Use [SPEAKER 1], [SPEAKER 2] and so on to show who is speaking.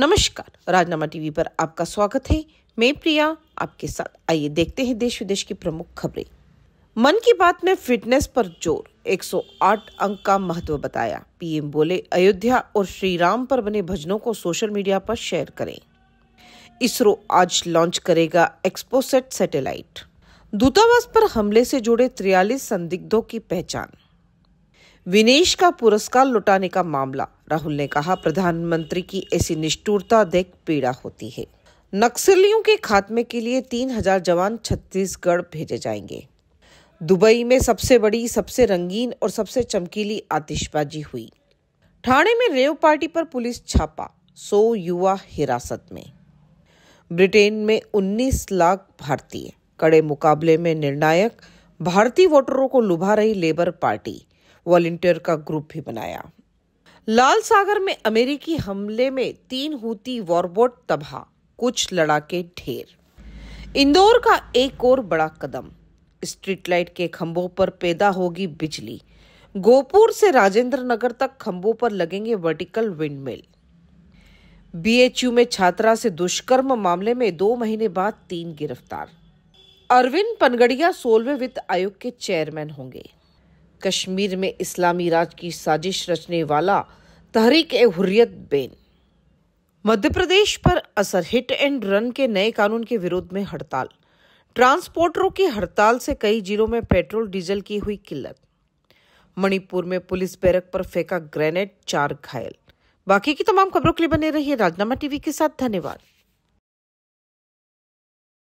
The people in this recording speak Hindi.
[SPEAKER 1] नमस्कार राजनामा टीवी पर आपका स्वागत है मैं प्रिया आपके साथ आइए देखते हैं देश विदेश की प्रमुख खबरें मन की बात में फिटनेस पर जोर 108 अंक का महत्व बताया पीएम बोले अयोध्या और श्री राम पर बने भजनों को सोशल मीडिया पर शेयर करें इसरो आज लॉन्च करेगा एक्सपोसेट सैटेलाइट दूतावास पर हमले से जुड़े 43 संदिग्धों की पहचान विनेश का पुरस्कार लुटाने का मामला राहुल ने कहा प्रधानमंत्री की ऐसी निष्ठुरता देख पीड़ा होती है नक्सलियों के खात्मे के लिए तीन हजार जवान छत्तीसगढ़ भेजे जाएंगे दुबई में सबसे बड़ी सबसे रंगीन और सबसे चमकीली आतिशबाजी हुई ठाणे में रेव पार्टी पर पुलिस छापा सो युवा हिरासत में ब्रिटेन में 19 लाख भारतीय कड़े मुकाबले में निर्णायक भारतीय वोटरों को लुभा रही लेबर पार्टी वॉल्टियर का ग्रुप भी बनाया लाल सागर में अमेरिकी हमले में तीन होती वॉरबोट तबाह कुछ लड़ाके ढेर इंदौर का एक और बड़ा कदम स्ट्रीट लाइट के खंभों पर पैदा होगी बिजली गोपुर से राजेंद्र नगर तक खंभों पर लगेंगे वर्टिकल विंडमिल बीएचयू में छात्रा से दुष्कर्म मामले में दो महीने बाद तीन गिरफ्तार अरविंद पनगड़िया सोलवे वित्त आयोग के चेयरमैन होंगे कश्मीर में इस्लामी राज की साजिश रचने वाला तहरीक ए हुर्रियत बेन मध्य प्रदेश पर असर हिट एंड रन के नए कानून के विरोध में हड़ताल ट्रांसपोर्टरों की हड़ताल से कई जिलों में पेट्रोल डीजल की हुई किल्लत मणिपुर में पुलिस बैरक पर फेंका ग्रेनेड चार घायल बाकी की तमाम खबरों के लिए बने रहिए राजनामा टीवी के साथ धन्यवाद